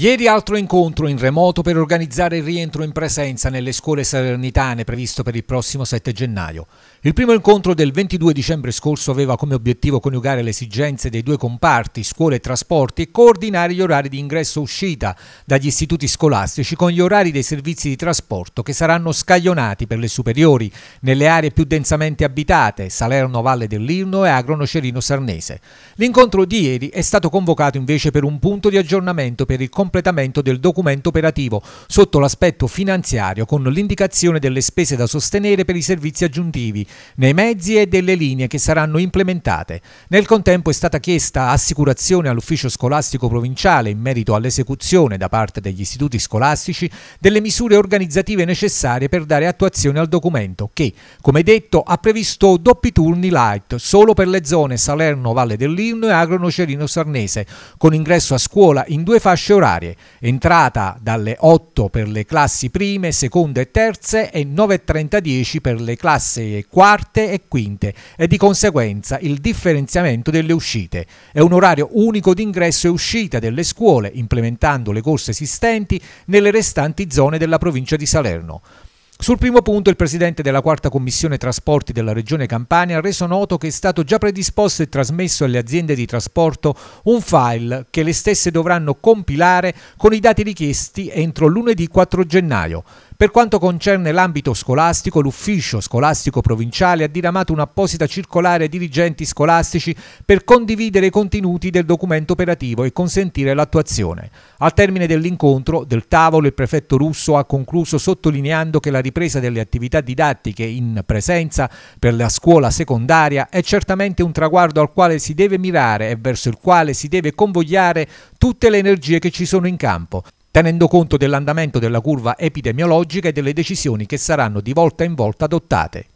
Ieri altro incontro in remoto per organizzare il rientro in presenza nelle scuole salernitane previsto per il prossimo 7 gennaio. Il primo incontro del 22 dicembre scorso aveva come obiettivo coniugare le esigenze dei due comparti, scuole e trasporti, e coordinare gli orari di ingresso e uscita dagli istituti scolastici con gli orari dei servizi di trasporto che saranno scaglionati per le superiori nelle aree più densamente abitate, Salerno Valle dell'Irno e Agro Nocerino Sarnese. L'incontro di ieri è stato convocato invece per un punto di aggiornamento per il comparto completamento del documento operativo sotto l'aspetto finanziario con l'indicazione delle spese da sostenere per i servizi aggiuntivi nei mezzi e delle linee che saranno implementate. Nel contempo è stata chiesta assicurazione all'ufficio scolastico provinciale in merito all'esecuzione da parte degli istituti scolastici delle misure organizzative necessarie per dare attuazione al documento che, come detto, ha previsto doppi turni light solo per le zone Salerno-Valle dell'Irno e Agro-Nocerino-Sarnese, con ingresso a scuola in due fasce orarie orarie, entrata dalle 8 per le classi prime, seconde e terze e 9.30-10 per le classi quarte e quinte e di conseguenza il differenziamento delle uscite. È un orario unico d'ingresso e uscita delle scuole implementando le corse esistenti nelle restanti zone della provincia di Salerno. Sul primo punto il presidente della quarta commissione trasporti della regione Campania ha reso noto che è stato già predisposto e trasmesso alle aziende di trasporto un file che le stesse dovranno compilare con i dati richiesti entro lunedì 4 gennaio. Per quanto concerne l'ambito scolastico, l'ufficio scolastico provinciale ha diramato un'apposita circolare ai dirigenti scolastici per condividere i contenuti del documento operativo e consentire l'attuazione. Al termine dell'incontro del tavolo il prefetto russo ha concluso sottolineando che la ripresa delle attività didattiche in presenza per la scuola secondaria è certamente un traguardo al quale si deve mirare e verso il quale si deve convogliare tutte le energie che ci sono in campo tenendo conto dell'andamento della curva epidemiologica e delle decisioni che saranno di volta in volta adottate.